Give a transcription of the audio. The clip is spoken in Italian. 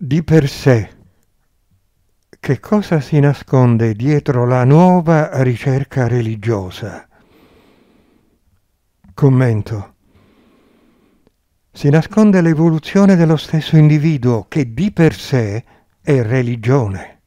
Di per sé, che cosa si nasconde dietro la nuova ricerca religiosa? Commento. Si nasconde l'evoluzione dello stesso individuo che di per sé è religione.